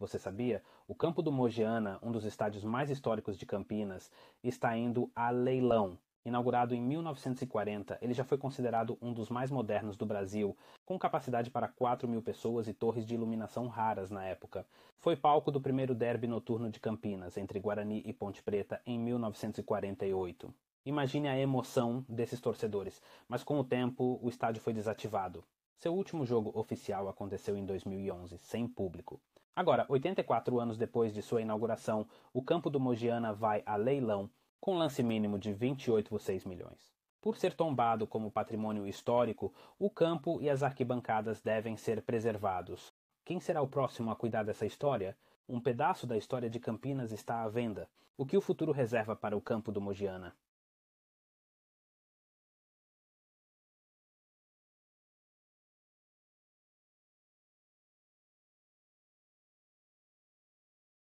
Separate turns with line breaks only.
Você sabia? O campo do Mogiana, um dos estádios mais históricos de Campinas, está indo a leilão. Inaugurado em 1940, ele já foi considerado um dos mais modernos do Brasil, com capacidade para 4 mil pessoas e torres de iluminação raras na época. Foi palco do primeiro derby noturno de Campinas, entre Guarani e Ponte Preta, em 1948. Imagine a emoção desses torcedores, mas com o tempo o estádio foi desativado. Seu último jogo oficial aconteceu em 2011, sem público. Agora, 84 anos depois de sua inauguração, o campo do Mogiana vai a leilão com lance mínimo de 28,6 milhões. Por ser tombado como patrimônio histórico, o campo e as arquibancadas devem ser preservados. Quem será o próximo a cuidar dessa história? Um pedaço da história de Campinas está à venda. O que o futuro reserva para o campo
do Mogiana?